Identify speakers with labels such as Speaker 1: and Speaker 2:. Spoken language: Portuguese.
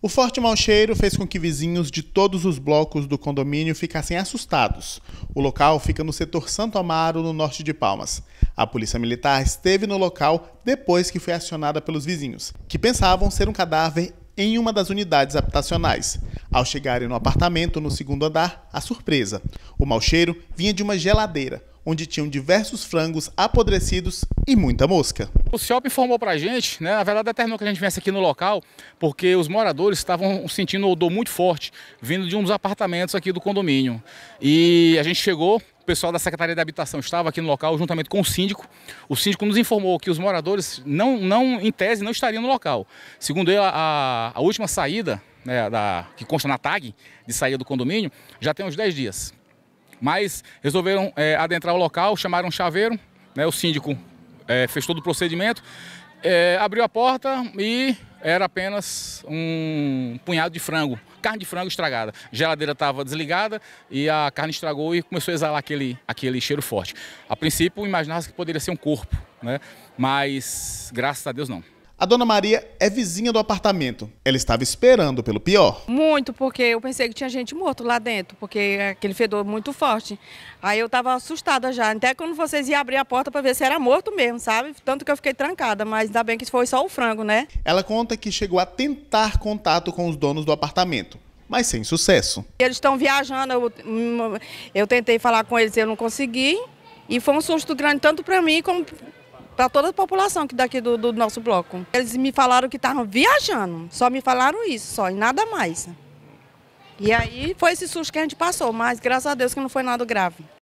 Speaker 1: O forte mau cheiro fez com que vizinhos de todos os blocos do condomínio ficassem assustados. O local fica no setor Santo Amaro, no norte de Palmas. A polícia militar esteve no local depois que foi acionada pelos vizinhos, que pensavam ser um cadáver em uma das unidades habitacionais. Ao chegarem no apartamento no segundo andar, a surpresa. O mau cheiro vinha de uma geladeira, onde tinham diversos frangos apodrecidos e muita mosca.
Speaker 2: O CIOP informou pra gente, né, na verdade determinou é que a gente viesse aqui no local, porque os moradores estavam sentindo um odor muito forte, vindo de uns apartamentos aqui do condomínio. E a gente chegou, o pessoal da Secretaria de Habitação estava aqui no local, juntamente com o síndico. O síndico nos informou que os moradores, não, não em tese, não estariam no local. Segundo ele, a, a última saída né, da, que consta na tag de saída do condomínio, já tem uns 10 dias. Mas resolveram é, adentrar o local, chamaram o chaveiro, né, o síndico é, fez todo o procedimento, é, abriu a porta e era apenas um punhado de frango, carne de frango estragada. A geladeira estava desligada e a carne estragou e começou a exalar aquele, aquele cheiro forte. A princípio, imaginava que poderia ser um corpo, né? mas graças a Deus não.
Speaker 1: A dona Maria é vizinha do apartamento. Ela estava esperando pelo pior.
Speaker 3: Muito, porque eu pensei que tinha gente morto lá dentro, porque é aquele fedor muito forte. Aí eu estava assustada já, até quando vocês iam abrir a porta para ver se era morto mesmo, sabe? Tanto que eu fiquei trancada, mas ainda bem que foi só o frango, né?
Speaker 1: Ela conta que chegou a tentar contato com os donos do apartamento. Mas sem sucesso.
Speaker 3: Eles estão viajando, eu, eu tentei falar com eles, eu não consegui. E foi um susto grande tanto para mim como para toda a população que daqui do, do nosso bloco. Eles me falaram que estavam viajando, só me falaram isso, só e nada mais. E aí foi esse susto que a gente passou, mas graças a Deus que não foi nada grave.